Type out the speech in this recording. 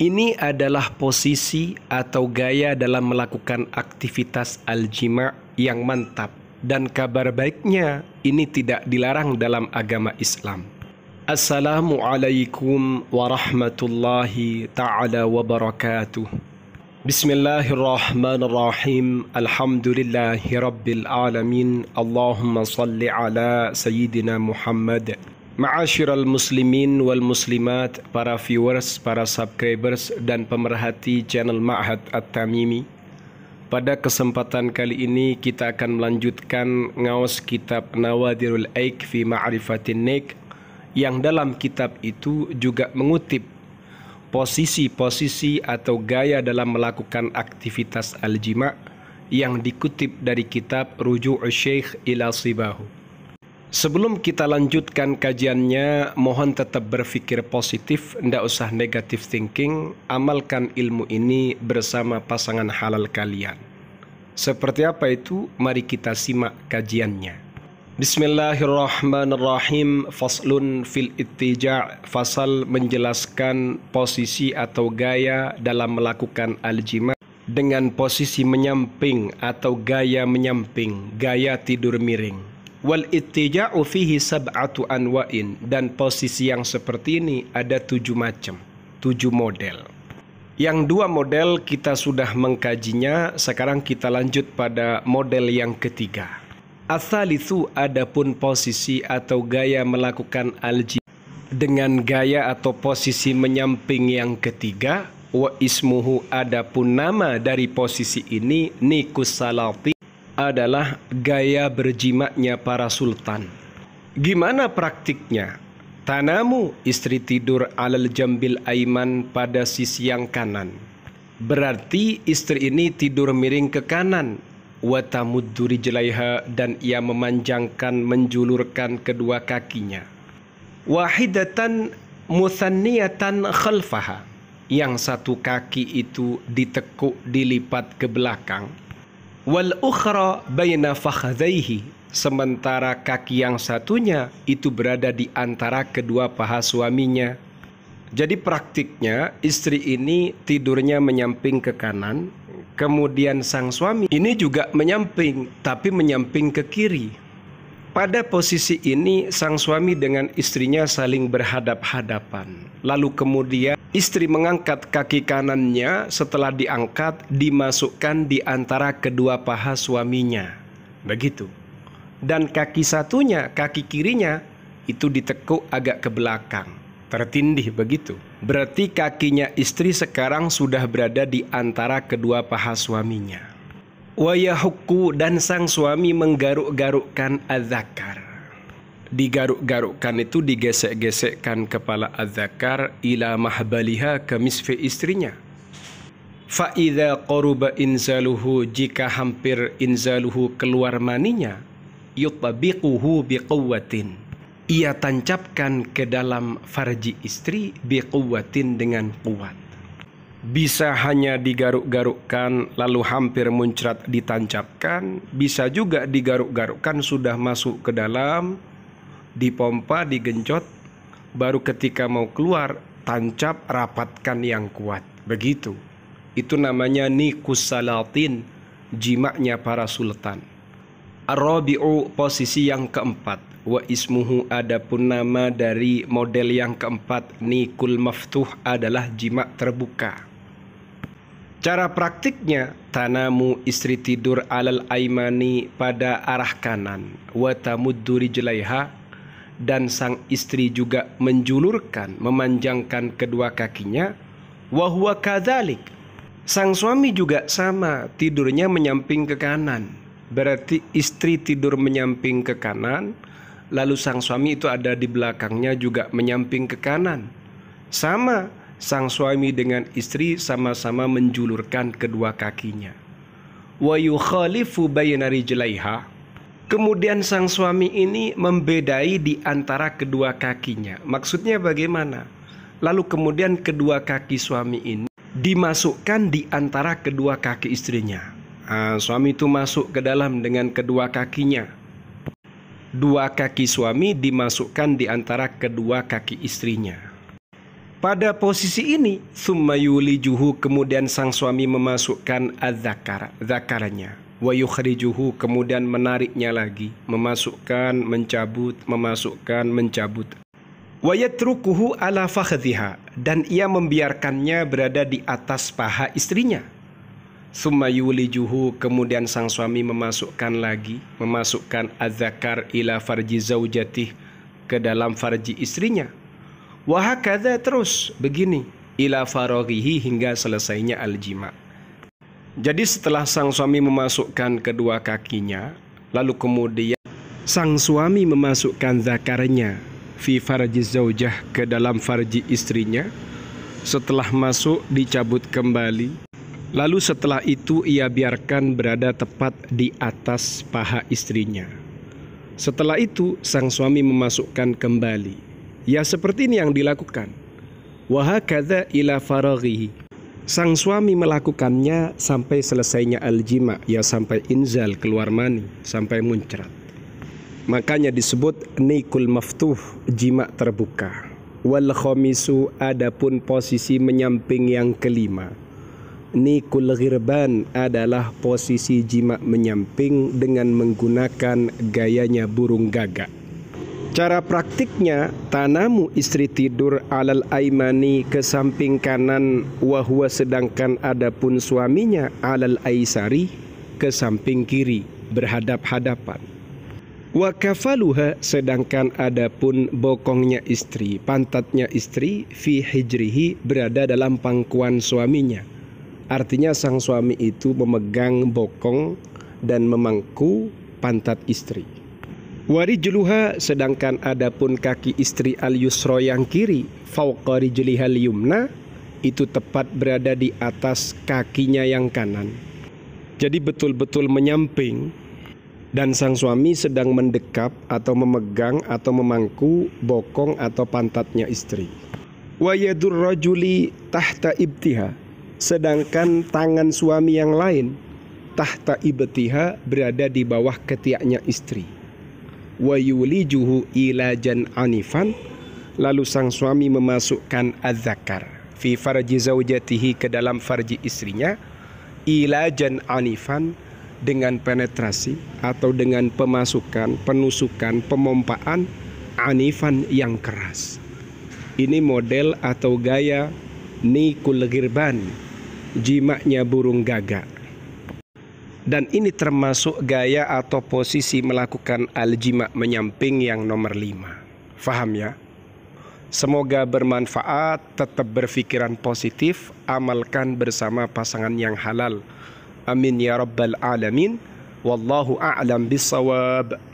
Ini adalah posisi atau gaya dalam melakukan aktivitas aljima yang mantap dan kabar baiknya ini tidak dilarang dalam agama Islam. Assalamualaikum warahmatullahi taala wabarakatuh. Bismillahirrahmanirrahim. Alhamdulillahi alamin. Allahumma salli ala sayyidina Muhammad Ma'asyiral muslimin wal muslimat, para viewers, para subscribers, dan pemerhati channel Ma'had At-Tamimi Pada kesempatan kali ini kita akan melanjutkan ngawas kitab Nawadirul Aik fi Ma'rifatin Nek Yang dalam kitab itu juga mengutip posisi-posisi atau gaya dalam melakukan aktivitas al-jima' yang dikutip dari kitab Ruju Syekh ila Sibahu Sebelum kita lanjutkan kajiannya, mohon tetap berpikir positif, tidak usah negatif thinking, amalkan ilmu ini bersama pasangan halal kalian. Seperti apa itu? Mari kita simak kajiannya. Bismillahirrahmanirrahim. Faslun fil ittija' fasal menjelaskan posisi atau gaya dalam melakukan aljima dengan posisi menyamping atau gaya menyamping, gaya tidur miring. Wal ittija'u fihi sab'atu anwa'in dan posisi yang seperti ini ada tujuh macam, tujuh model. Yang dua model kita sudah mengkajinya, sekarang kita lanjut pada model yang ketiga. Asalithu adapun posisi atau gaya melakukan alji dengan gaya atau posisi menyamping yang ketiga wa ismuhu adapun nama dari posisi ini nikus salati adalah gaya berjimatnya para sultan. Gimana praktiknya? Tanamu istri tidur alal jambil aiman pada sisi yang kanan. Berarti istri ini tidur miring ke kanan. Watamudduri jelaiha dan ia memanjangkan menjulurkan kedua kakinya. Wahidatan musanniyatan khalfaha. Yang satu kaki itu ditekuk dilipat ke belakang wal ukhra baina fakhadhaihi sementara kaki yang satunya itu berada di antara kedua paha suaminya. Jadi praktiknya istri ini tidurnya menyamping ke kanan, kemudian sang suami ini juga menyamping tapi menyamping ke kiri. Pada posisi ini, sang suami dengan istrinya saling berhadap-hadapan. Lalu kemudian istri mengangkat kaki kanannya, setelah diangkat, dimasukkan di antara kedua paha suaminya. Begitu. Dan kaki satunya, kaki kirinya, itu ditekuk agak ke belakang. Tertindih begitu. Berarti kakinya istri sekarang sudah berada di antara kedua paha suaminya wayahuku dan sang suami menggaruk-garukkan azakar Digaruk-garukkan itu digesek-gesekkan kepala azakar Ila mahbaliha ke misfi istrinya Fa'idha koruba inzaluhu Jika hampir inzaluhu keluar maninya Yutabiquhu biquwatin Ia tancapkan ke dalam farji istri Biquwatin dengan kuat bisa hanya digaruk-garukkan lalu hampir muncrat ditancapkan, bisa juga digaruk-garukkan sudah masuk ke dalam, dipompa, digencot, baru ketika mau keluar tancap rapatkan yang kuat. Begitu. Itu namanya nikus salatin, jimaknya para sultan. Arabi'u posisi yang keempat wa ismuhu adapun nama dari model yang keempat nikul maftuh adalah jimat terbuka Cara praktiknya tanamu istri tidur alal aimani pada arah kanan watamuddu jelaiha, dan sang istri juga menjulurkan memanjangkan kedua kakinya wahwa kadalik. sang suami juga sama tidurnya menyamping ke kanan berarti istri tidur menyamping ke kanan lalu sang suami itu ada di belakangnya juga menyamping ke kanan sama sang suami dengan istri sama-sama menjulurkan kedua kakinya. Wa yukhalifu bayna rijlaiha. Kemudian sang suami ini membedai di antara kedua kakinya. Maksudnya bagaimana? Lalu kemudian kedua kaki suami ini dimasukkan di antara kedua kaki istrinya. Nah, suami itu masuk ke dalam dengan kedua kakinya. Dua kaki suami dimasukkan di antara kedua kaki istrinya. Pada posisi ini, sumayuli juhu kemudian sang suami memasukkan azakar zakaranya. Wa juhu kemudian menariknya lagi, memasukkan, mencabut, memasukkan, mencabut. wayatrukuhu ala fakhdiha dan ia membiarkannya berada di atas paha istrinya. Sumayuli juhu kemudian sang suami memasukkan lagi, memasukkan azakar ila farji zaujatih ke dalam farji istrinya Wahakadha terus begini ila faraghihi hingga selesainya aljima. Jadi setelah sang suami memasukkan kedua kakinya, lalu kemudian sang suami memasukkan zakarnya fi farji zaujah ke dalam farji istrinya. Setelah masuk dicabut kembali. Lalu setelah itu ia biarkan berada tepat di atas paha istrinya. Setelah itu sang suami memasukkan kembali Ya seperti ini yang dilakukan. Wahakadha ila faraghihi. Sang suami melakukannya sampai selesainya aljima, ya sampai inzal keluar mani, sampai muncrat. Makanya disebut nikul maftuh, jima terbuka. Wal khomisu adapun posisi menyamping yang kelima. Nikul ghirban adalah posisi jima menyamping dengan menggunakan gayanya burung gagak. Cara praktiknya, tanamu istri tidur alal aimani ke samping kanan wahwa sedangkan adapun suaminya alal aisari ke samping kiri berhadap-hadapan. Wa kafaluha sedangkan adapun bokongnya istri, pantatnya istri fi hijrihi berada dalam pangkuan suaminya. Artinya sang suami itu memegang bokong dan memangku pantat istri. Wari juluha, sedangkan adapun kaki istri al yusro yang kiri fawqari juliha yumna itu tepat berada di atas kakinya yang kanan. Jadi betul-betul menyamping dan sang suami sedang mendekap atau memegang atau memangku bokong atau pantatnya istri. Wayadur rajuli tahta ibtiha sedangkan tangan suami yang lain tahta ibtiha berada di bawah ketiaknya istri wa yulijuhu ilajan anifan lalu sang suami memasukkan azzakar fi farji zaujatihi ke dalam farji istrinya ilajan anifan dengan penetrasi atau dengan pemasukan, penusukan, pemompaan anifan yang keras. Ini model atau gaya nikul girban, jimaknya burung gagak dan ini termasuk gaya atau posisi melakukan aljima menyamping yang nomor lima, Faham ya? Semoga bermanfaat, tetap berpikiran positif, amalkan bersama pasangan yang halal. Amin ya rabbal alamin. Wallahu a'lam bisawab.